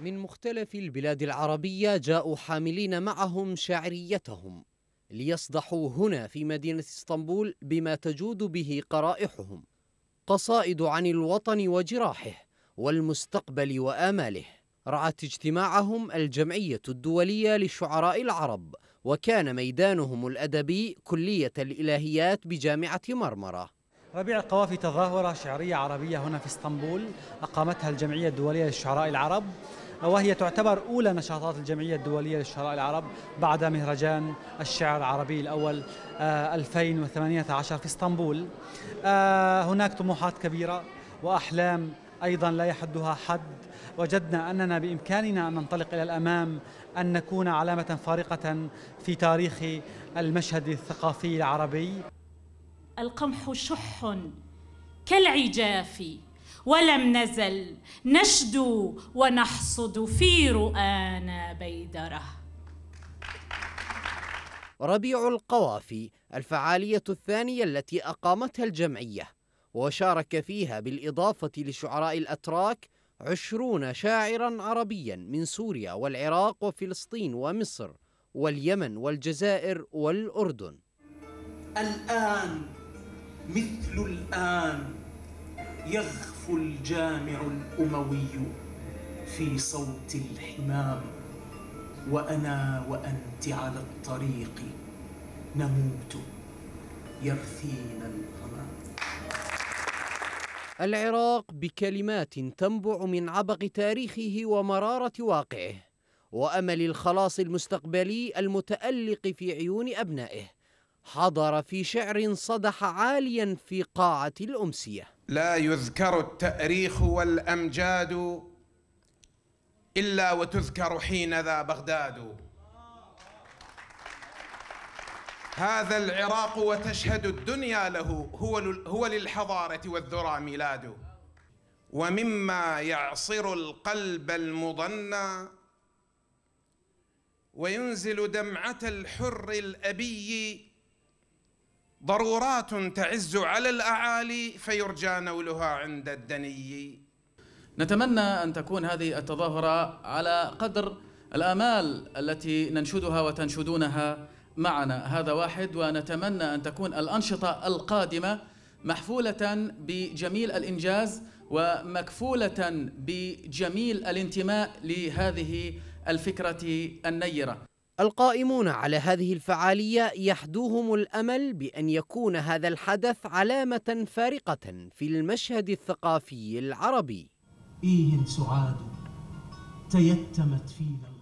من مختلف البلاد العربية جاءوا حاملين معهم شعريتهم ليصدحوا هنا في مدينة اسطنبول بما تجود به قرائحهم قصائد عن الوطن وجراحه والمستقبل وآماله رعت اجتماعهم الجمعية الدولية لشعراء العرب وكان ميدانهم الأدبي كلية الإلهيات بجامعة مرمرة ربيع القوافي تظاهرة شعرية عربية هنا في اسطنبول أقامتها الجمعية الدولية للشعراء العرب وهي تعتبر أولى نشاطات الجمعية الدولية للشعراء العرب بعد مهرجان الشعر العربي الأول 2018 آه، في اسطنبول آه، هناك طموحات كبيرة وأحلام أيضا لا يحدها حد وجدنا أننا بإمكاننا أن ننطلق إلى الأمام أن نكون علامة فارقة في تاريخ المشهد الثقافي العربي القمح شح كالعجاف ولم نزل نشدو ونحصد في رؤانا بيدره ربيع القوافي الفعالية الثانية التي أقامتها الجمعية وشارك فيها بالإضافة لشعراء الأتراك عشرون شاعرا عربيا من سوريا والعراق وفلسطين ومصر واليمن والجزائر والأردن الآن مثل الآن يغفو الجامع الأموي في صوت الحمام وأنا وأنت على الطريق نموت يرثينا الغمام العراق بكلمات تنبع من عبق تاريخه ومرارة واقعه وأمل الخلاص المستقبلي المتألق في عيون أبنائه حضر في شعر صدح عاليا في قاعة الأمسية لا يذكر التأريخ والأمجاد إلا وتذكر حين ذا بغداد هذا العراق وتشهد الدنيا له هو هو للحضارة والذرى ميلاد ومما يعصر القلب المضنى وينزل دمعة الحر الأبي ضرورات تعز على الأعالي فيرجى نولها عند الدني نتمنى أن تكون هذه التظاهرة على قدر الآمال التي ننشدها وتنشدونها معنا هذا واحد ونتمنى أن تكون الأنشطة القادمة محفولة بجميل الإنجاز ومكفولة بجميل الانتماء لهذه الفكرة النيرة القائمون على هذه الفعالية يحدوهم الأمل بأن يكون هذا الحدث علامة فارقة في المشهد الثقافي العربي. إيه سعاد تيتمت فينا